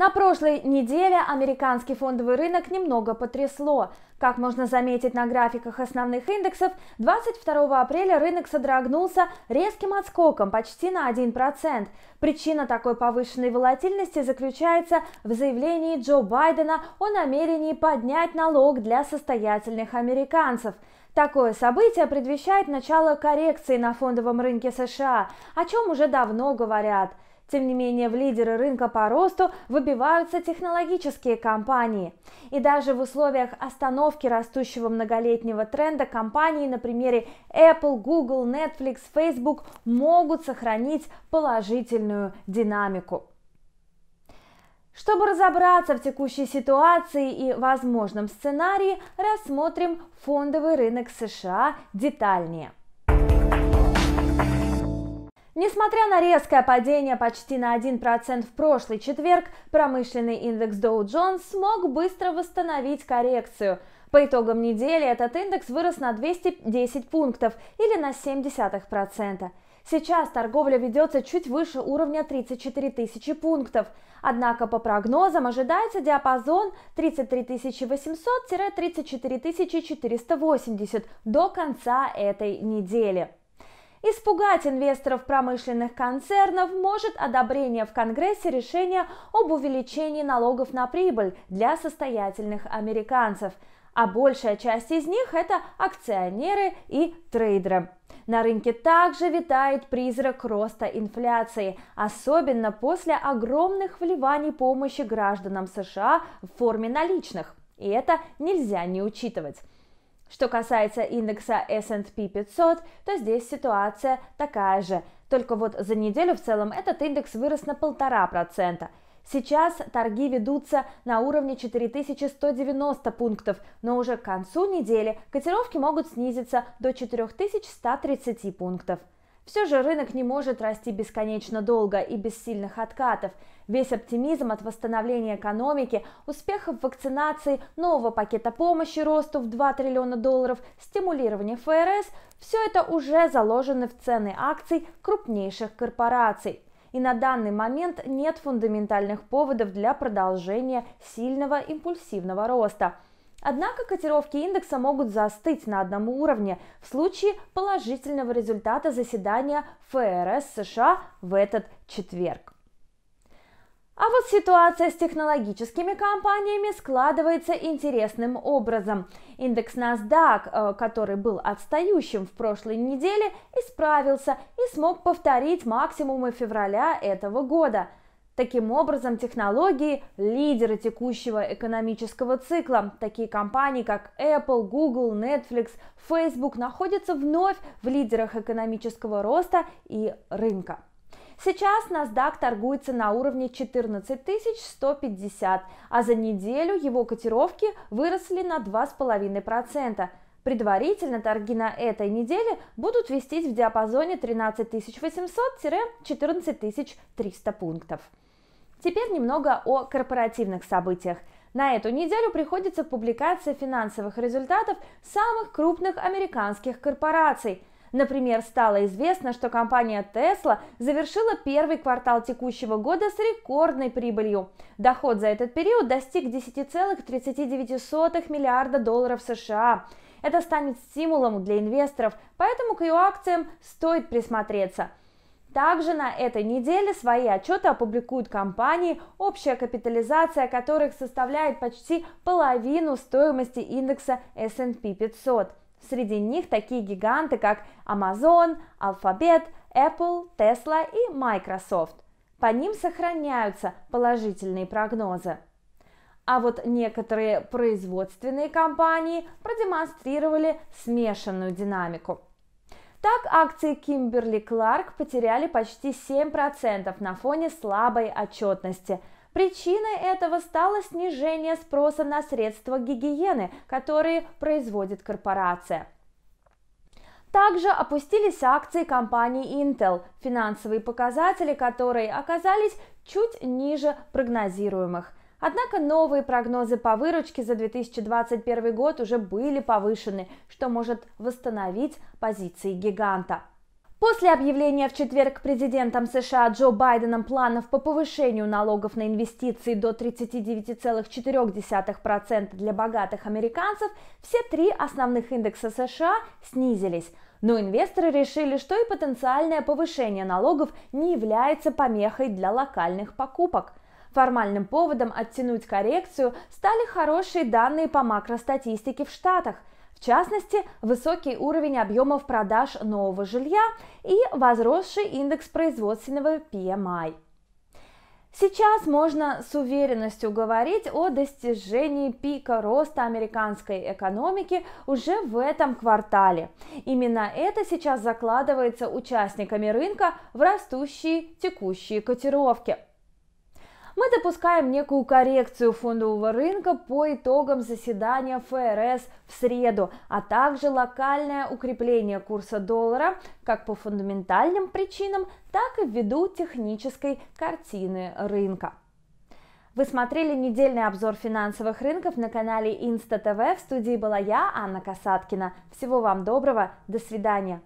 На прошлой неделе американский фондовый рынок немного потрясло. Как можно заметить на графиках основных индексов, 22 апреля рынок содрогнулся резким отскоком почти на 1%. Причина такой повышенной волатильности заключается в заявлении Джо Байдена о намерении поднять налог для состоятельных американцев. Такое событие предвещает начало коррекции на фондовом рынке США, о чем уже давно говорят – тем не менее, в лидеры рынка по росту выбиваются технологические компании. И даже в условиях остановки растущего многолетнего тренда компании на примере Apple, Google, Netflix, Facebook могут сохранить положительную динамику. Чтобы разобраться в текущей ситуации и возможном сценарии, рассмотрим фондовый рынок США детальнее – Несмотря на резкое падение почти на 1% в прошлый четверг, промышленный индекс Dow Jones смог быстро восстановить коррекцию. По итогам недели этот индекс вырос на 210 пунктов или на 0,7%. Сейчас торговля ведется чуть выше уровня 34 тысячи пунктов. Однако по прогнозам ожидается диапазон 33 800-34 480 до конца этой недели. Испугать инвесторов промышленных концернов может одобрение в Конгрессе решения об увеличении налогов на прибыль для состоятельных американцев, а большая часть из них – это акционеры и трейдеры. На рынке также витает призрак роста инфляции, особенно после огромных вливаний помощи гражданам США в форме наличных. И это нельзя не учитывать. Что касается индекса S&P 500, то здесь ситуация такая же. Только вот за неделю в целом этот индекс вырос на полтора процента. Сейчас торги ведутся на уровне 4190 пунктов, но уже к концу недели котировки могут снизиться до 4130 пунктов. Все же рынок не может расти бесконечно долго и без сильных откатов. Весь оптимизм от восстановления экономики, успехов вакцинации, нового пакета помощи росту в 2 триллиона долларов, стимулирования ФРС – все это уже заложено в цены акций крупнейших корпораций. И на данный момент нет фундаментальных поводов для продолжения сильного импульсивного роста – Однако котировки индекса могут застыть на одном уровне в случае положительного результата заседания ФРС США в этот четверг. А вот ситуация с технологическими компаниями складывается интересным образом. Индекс NASDAQ, э, который был отстающим в прошлой неделе, исправился и смог повторить максимумы февраля этого года – Таким образом, технологии – лидеры текущего экономического цикла. Такие компании, как Apple, Google, Netflix, Facebook находятся вновь в лидерах экономического роста и рынка. Сейчас NASDAQ торгуется на уровне 14 150, а за неделю его котировки выросли на 2,5%. Предварительно торги на этой неделе будут вестись в диапазоне 13 800-14 300 пунктов. Теперь немного о корпоративных событиях. На эту неделю приходится публикация финансовых результатов самых крупных американских корпораций. Например, стало известно, что компания Tesla завершила первый квартал текущего года с рекордной прибылью. Доход за этот период достиг 10,39 миллиарда долларов США. Это станет стимулом для инвесторов, поэтому к ее акциям стоит присмотреться – также на этой неделе свои отчеты опубликуют компании, общая капитализация которых составляет почти половину стоимости индекса S&P 500. Среди них такие гиганты, как Amazon, Alphabet, Apple, Tesla и Microsoft. По ним сохраняются положительные прогнозы. А вот некоторые производственные компании продемонстрировали смешанную динамику – так, акции Кимберли Кларк потеряли почти 7% на фоне слабой отчетности. Причиной этого стало снижение спроса на средства гигиены, которые производит корпорация. Также опустились акции компании Intel, финансовые показатели которой оказались чуть ниже прогнозируемых. Однако новые прогнозы по выручке за 2021 год уже были повышены, что может восстановить позиции гиганта. После объявления в четверг президентом США Джо Байденом планов по повышению налогов на инвестиции до 39,4% для богатых американцев, все три основных индекса США снизились. Но инвесторы решили, что и потенциальное повышение налогов не является помехой для локальных покупок. Формальным поводом оттянуть коррекцию стали хорошие данные по макростатистике в Штатах, в частности, высокий уровень объемов продаж нового жилья и возросший индекс производственного PMI. Сейчас можно с уверенностью говорить о достижении пика роста американской экономики уже в этом квартале. Именно это сейчас закладывается участниками рынка в растущие текущие котировки – мы допускаем некую коррекцию фондового рынка по итогам заседания ФРС в среду, а также локальное укрепление курса доллара как по фундаментальным причинам, так и ввиду технической картины рынка. Вы смотрели недельный обзор финансовых рынков на канале Инста ТВ. В студии была я, Анна Касаткина. Всего вам доброго, до свидания.